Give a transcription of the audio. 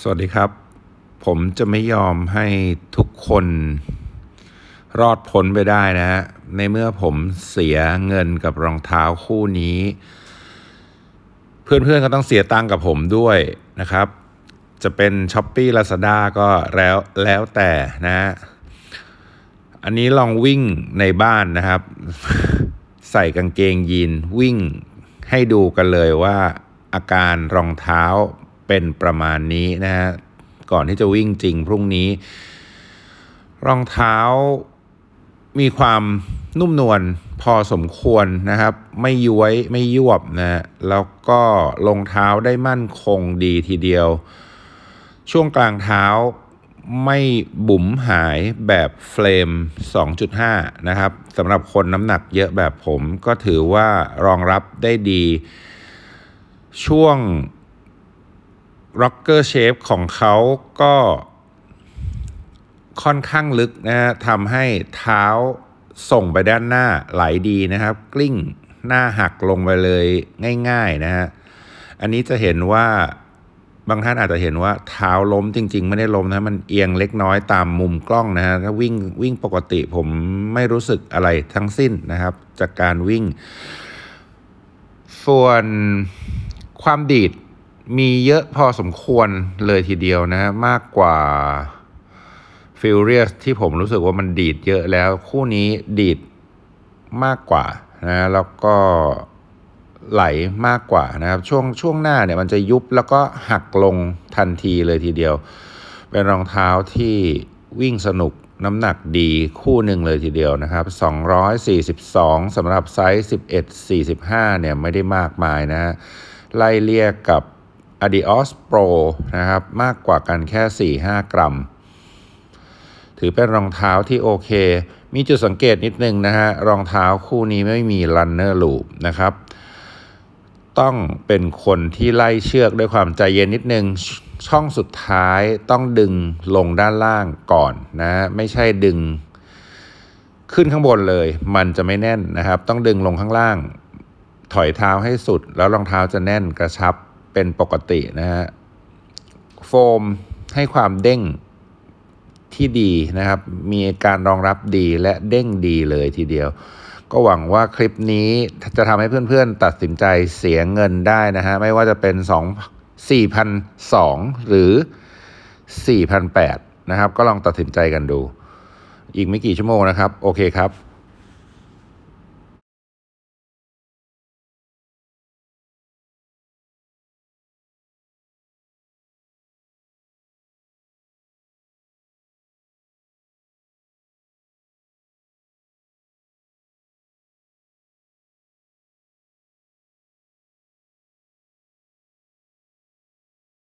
สวัสดีครับ ผมจะไม่ยอมให้ทุกคนรอดพ้นไปได้นะฮะในเมื่อผมเสียเงินกับรองเท้าคู่นี้ เพื่อนๆก็ต้องเสียตังกับผมด้วยนะครับ จะเป็นช้อปปี้ลาซาดาก็แล้วแล้วแต่นะฮะอันนี้ลองวิ่งในบ้านนะครับ ใส่กางเกงยีนวิ่งให้ดูกันเลยว่าอาการรองเท้าเป็นประมาณนี้นะฮะ ก่อนที่จะวิ่งจริงพรุ่งนี้ รองเท้ามีความนุ่มนวลพอสมควรนะครับ ไม่ย้วยไม่ยวบนะแล้วก็รองเท้าได้มั่นคงดีทีเดียว ช่วงกลางเท้าไม่บุ๋มหายแบบเฟรม2.5 นะครับสำหรับคนน้ำหนักเยอะแบบผมก็ถือว่ารองรับได้ดี ช่วงร็อกเกอร์เชฟของเขาก็ค่อนข้างลึกนะฮะทำให้เท้าส่งไปด้านหน้าไหลดีนะครับ กลิ้งหน้าหักลงไปเลยง่ายๆนะฮะ อันนี้จะเห็นว่าบางท่านอาจจะเห็นว่าเท้าล้มจริงๆ ไม่ได้ล้มนะ มันเอียงเล็กน้อยตามมุมกล้องนะฮะถ้าวิ่ง วิ่งปกติผมไม่รู้สึกอะไรทั้งสิ้นนะครับจากการวิ่ง ส่วนความดีดมีเยอะพอสมควรเลยทีเดียวนะมากกว่า f u r i o u s ที่ผมรู้สึกว่ามันดีดเยอะแล้วคู่นี้ดีดมากกว่านะแล้วก็ไหลมากกว่านะครับ ช่วงช่วงหน้าเนี่ยมันจะยุบแล้วก็หักลงทันทีเลยทีเดียว เป็นรองเท้าที่วิ่งสนุกน้ำหนักดีคู่หนึ่งเลยทีเดียวนะครับ242สสำหรับไซส์11 45เนี่ยไม่ได้มากมายนะไล่เลี่ยกับ Adios Pro นะครับมากกว่ากันแค่4-5 กรัม ถือเป็นรองเท้าที่โอเคมีจุดสังเกตนิดนึงนะฮะรองเท้าคู่นี้ไม่มี Runner Loop นะครับต้องเป็นคนที่ไล่เชือกด้วยความใจเย็นนิดนึงช่องสุดท้ายต้องดึงลงด้านล่างก่อนนะไม่ใช่ดึงขึ้นข้างบนเลย มันจะไม่แน่นนะครับ ต้องดึงลงข้างล่าง ถอยเท้าให้สุด แล้วรองเท้าจะแน่นกระชับเป็นปกตินะฮะ โฟมให้ความเด้งที่ดีนะครับ มีการรองรับดีและเด้งดีเลยทีเดียว ก็หวังว่าคลิปนี้จะทำให้เพื่อนๆ ตัดสินใจเสียเงินได้นะฮะ ไม่ว่าจะเป็น 2 4 0 0หรือ4 0 0นะครับ ก็ลองตัดสินใจกันดู อีกไม่กี่ชั่วโมงนะครับ โอเคครับ